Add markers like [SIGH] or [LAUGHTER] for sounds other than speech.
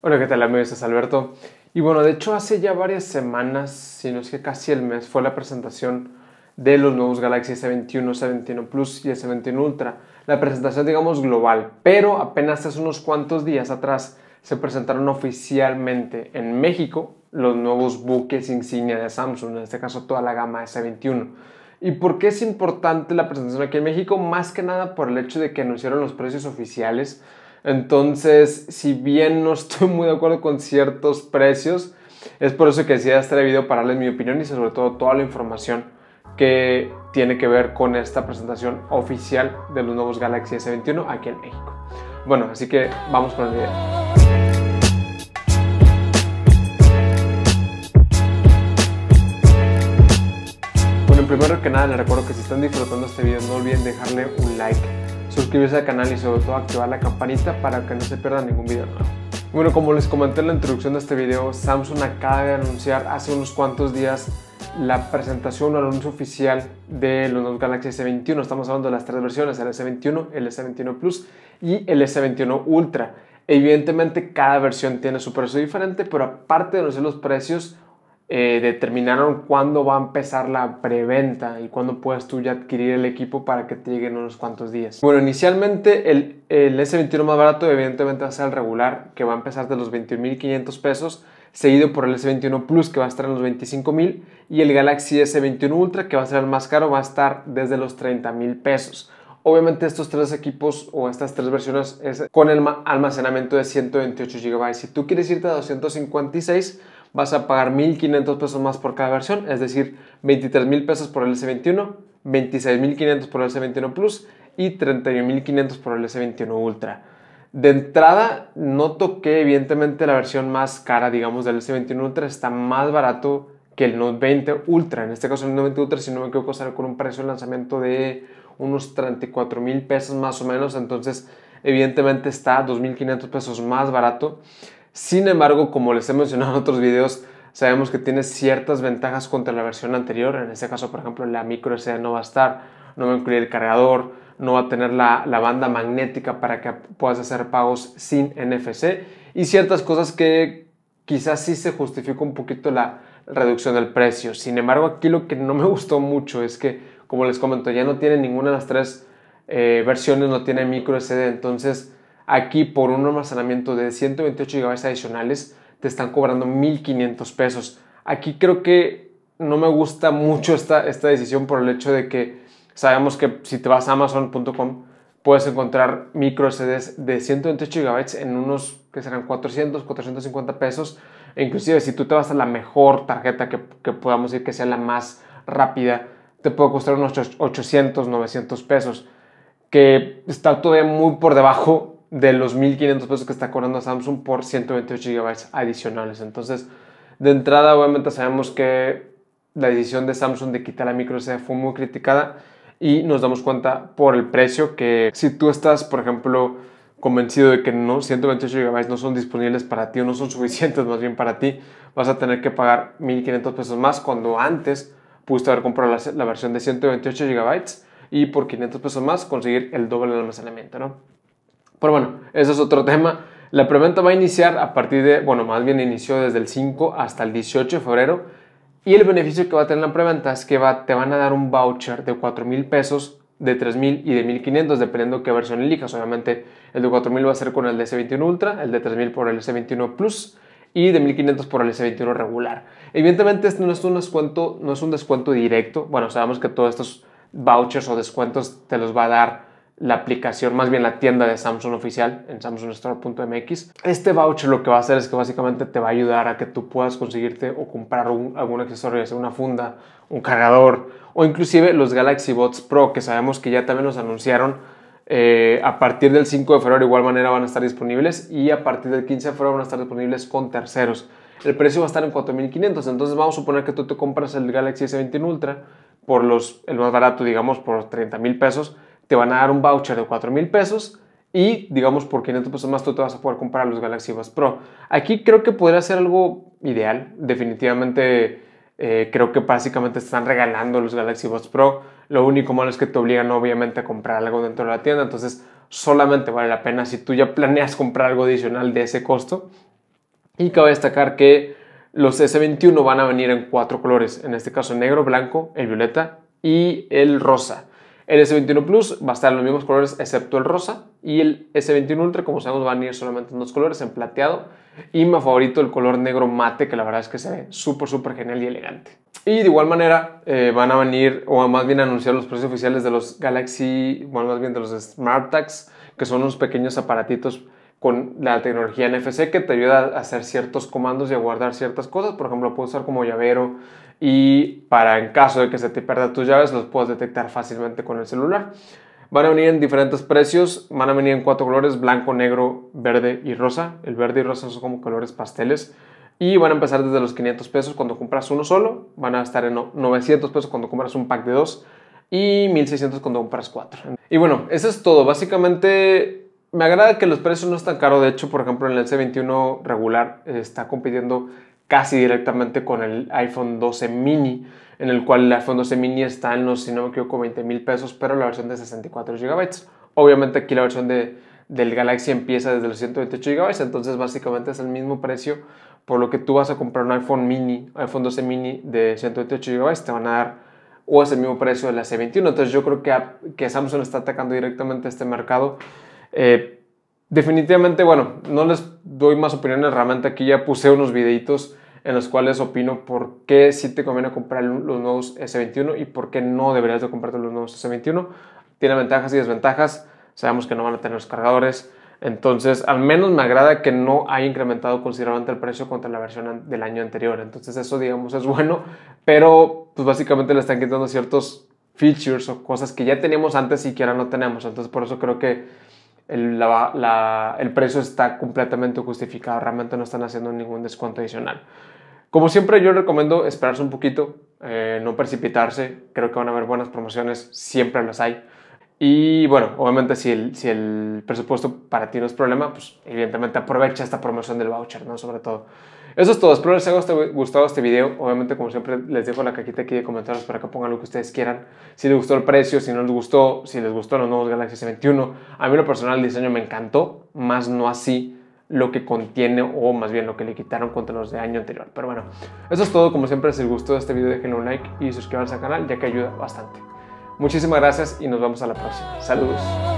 Hola, ¿qué tal amigos? Es Alberto. Y bueno, de hecho hace ya varias semanas, si no es que casi el mes, fue la presentación de los nuevos Galaxy S21, S21 Plus y S21 Ultra. La presentación, digamos, global. Pero apenas hace unos cuantos días atrás se presentaron oficialmente en México los nuevos buques insignia de Samsung, en este caso toda la gama S21. ¿Y por qué es importante la presentación aquí en México? Más que nada por el hecho de que anunciaron los precios oficiales entonces, si bien no estoy muy de acuerdo con ciertos precios, es por eso que decidí este video para darles mi opinión y sobre todo toda la información que tiene que ver con esta presentación oficial de los nuevos Galaxy S21 aquí en México. Bueno, así que vamos con el video. Bueno, primero que nada les recuerdo que si están disfrutando este video no olviden dejarle un like suscribirse al canal y sobre todo activar la campanita para que no se pierda ningún video nuevo. Bueno, como les comenté en la introducción de este video, Samsung acaba de anunciar hace unos cuantos días la presentación o anuncio oficial de los nuevos Galaxy S21. Estamos hablando de las tres versiones, el S21, el S21 Plus y el S21 Ultra. Evidentemente cada versión tiene su precio diferente, pero aparte de conocer los precios, eh, determinaron cuándo va a empezar la preventa y cuándo puedes tú ya adquirir el equipo para que te lleguen unos cuantos días. Bueno, inicialmente el, S21 más barato evidentemente va a ser el regular, que va a empezar de los 21.500 pesos, seguido por el S21 Plus que va a estar en los 25.000 y el Galaxy S21 Ultra que va a ser el más caro, va a estar desde los 30.000 pesos. Obviamente estos tres equipos o estas tres versiones es con el almacenamiento de 128 GB. Si tú quieres irte a 256, vas a pagar 1.500 pesos más por cada versión, es decir, 23.000 pesos por el S21, 26.500 por el S21 Plus y 31.500 por el S21 Ultra. De entrada, noto que evidentemente la versión más cara, digamos, del S21 Ultra está más barato que el Note 20 Ultra. En este caso, el Note 20 Ultra, si no me equivoco, sale con un precio de lanzamiento de unos $34,000 pesos más o menos. Entonces, evidentemente está 2.500 pesos más barato. Sin embargo, como les he mencionado en otros videos, sabemos que tiene ciertas ventajas contra la versión anterior. En este caso, por ejemplo, la micro SD no va a estar, no va a incluir el cargador, no va a tener la, banda magnética para que puedas hacer pagos sin NFC y ciertas cosas que quizás sí se justifica un poquito la reducción del precio. Sin embargo, aquí lo que no me [LAUGHS] gustó mucho es que, como les comento, ya no tiene ninguna de las tres eh, versiones, no tiene micro SD, entonces Aquí por un almacenamiento de 128 GB adicionales te están cobrando 1.500 pesos. Aquí creo que no me gusta mucho esta, esta decisión por el hecho de que sabemos que si te vas a amazon.com puedes encontrar micro SDs de 128 GB en unos que serán 400, 450 pesos. E inclusive si tú te vas a la mejor tarjeta que, podamos decir que sea la más rápida, te puede costar unos 800, 900 pesos, que está todavía muy por debajo de los 1.500 pesos que está cobrando Samsung por 128 gigabytes adicionales. Entonces, de entrada, obviamente sabemos que la decisión de Samsung de quitar la micro SD fue muy criticada y nos damos cuenta por el precio que si tú estás, por ejemplo, convencido de que no 128 gigabytes no son disponibles para ti o no son [LAUGHS] suficientes más bien para ti, vas a tener que pagar 1500 pesos más cuando antes pudiste haber comprado la, versión de 128 gigabytes y por 500 pesos más conseguir el doble de almacenamiento, ¿no? Pero bueno, eso es otro [LAUGHS] tema. La preventa va a iniciar a partir de, bueno, más bien inició desde el 5 hasta el 18 de febrero. Y el beneficio que va a tener la preventa es que va, te van a dar un voucher de 4 mil pesos, de $3,000 y de 1500, dependiendo qué versión elijas. Obviamente, el de $4,000 va a ser con el de S21 Ultra, el de 3000 por el S21 Plus y de 1500 por el S21 regular. Evidentemente, este no es un descuento, no es un descuento directo. Bueno, sabemos que todos estos vouchers o descuentos te los va a dar la aplicación, más bien la tienda de Samsung oficial en samsungstore.mx. Este voucher lo que va a hacer es que básicamente te va a ayudar a que tú puedas conseguirte o comprar algún accesorio, ya sea una funda, un cargador o inclusive los Galaxy Bots Pro que sabemos que ya también nos anunciaron eh, a partir del 5 de febrero de igual manera van a estar disponibles y a partir del 15 de febrero van a estar disponibles con terceros. El precio va a estar en 4.500, entonces vamos a suponer que tú te compras el Galaxy S21 Ultra por los, el más barato, digamos, por 30 mil pesos te van a dar un voucher de 4 mil pesos y digamos por 500 pesos más tú te vas a poder comprar los Galaxy Buds Pro. Aquí creo que podría ser algo ideal, definitivamente eh, creo que básicamente están regalando los Galaxy Buds Pro, lo único malo es que te obligan obviamente a comprar algo dentro de la tienda, entonces solamente vale la pena si tú ya planeas comprar algo adicional de ese costo. Y cabe destacar que los S21 van a venir en cuatro colores, en este caso negro, blanco, el violeta y el rosa. El S21 Plus va a estar en los mismos colores excepto el rosa y el S21 Ultra, como sabemos, van a ir solamente en dos colores, en plateado y mi favorito el color negro mate, que la verdad es que se ve súper, súper genial y elegante. Y de igual manera eh, van a venir, o más bien anunciar los precios oficiales de los Galaxy, bueno, más bien de los Smart que son unos pequeños aparatitos con la tecnología NFC que te ayuda a hacer ciertos comandos y a guardar ciertas cosas. Por ejemplo, puedes usar como llavero y para en caso de que se te pierdan tus llaves, los puedes detectar fácilmente con el celular. Van a venir en diferentes precios, van a venir en cuatro colores, blanco, negro, verde y rosa. El verde y rosa son como colores pasteles. Y van a empezar desde los 500 pesos cuando compras uno solo, van a estar en 900 pesos cuando compras un pack de dos y 1600 cuando compras cuatro. Y bueno, eso es todo. Básicamente me agrada que los precios no están caros. De hecho, por ejemplo, en el C21 regular eh, está compitiendo casi directamente con el iPhone 12 mini, en el cual el iPhone 12 mini está en los, si no me equivoco, 20 mil pesos, pero la versión de 64 GB. Obviamente aquí la versión de, del Galaxy empieza desde los 128 GB, entonces básicamente es el mismo precio, por lo que tú vas a comprar un iPhone mini, iPhone 12 mini de 128 GB, te van a dar o es el mismo precio de la C21. Entonces yo creo que, que Samsung está atacando directamente este mercado eh, definitivamente, bueno, no les doy más opiniones, realmente aquí ya puse unos videitos en los cuales opino por qué si te conviene comprar los nuevos S21 y por qué no deberías de comprarte los nuevos S21. Tiene ventajas y desventajas, sabemos que no van a tener los cargadores, entonces, al menos me agrada que no haya incrementado considerablemente el precio contra la versión del año anterior. Entonces, eso, digamos, es bueno, pero pues básicamente le están quitando ciertos features o cosas que ya teníamos antes y que ahora no tenemos. Entonces, por eso creo que el, el precio está completamente justificado, realmente no están haciendo ningún descuento adicional. Como siempre, yo recomiendo esperarse un poquito, eh, no precipitarse. Creo que van a haber buenas promociones, siempre las hay. Y bueno, obviamente, si el, si el presupuesto para ti no es problema, pues evidentemente aprovecha esta promoción del voucher, ¿no? Sobre todo. Eso es todo. Espero les haya gustado este video. Obviamente, como siempre, les dejo la cajita aquí de comentarios para que pongan lo que ustedes quieran. Si les gustó el precio, si no les gustó, si les gustó los nuevos Galaxy S21. A mí lo personal el diseño me encantó, más no así lo que contiene o más bien lo que le quitaron contra los de año anterior. Pero bueno, eso es todo. Como siempre, si les gustó este video, déjenle un like y suscríbanse al canal ya que ayuda bastante. Muchísimas gracias y nos vemos a la próxima. Saludos.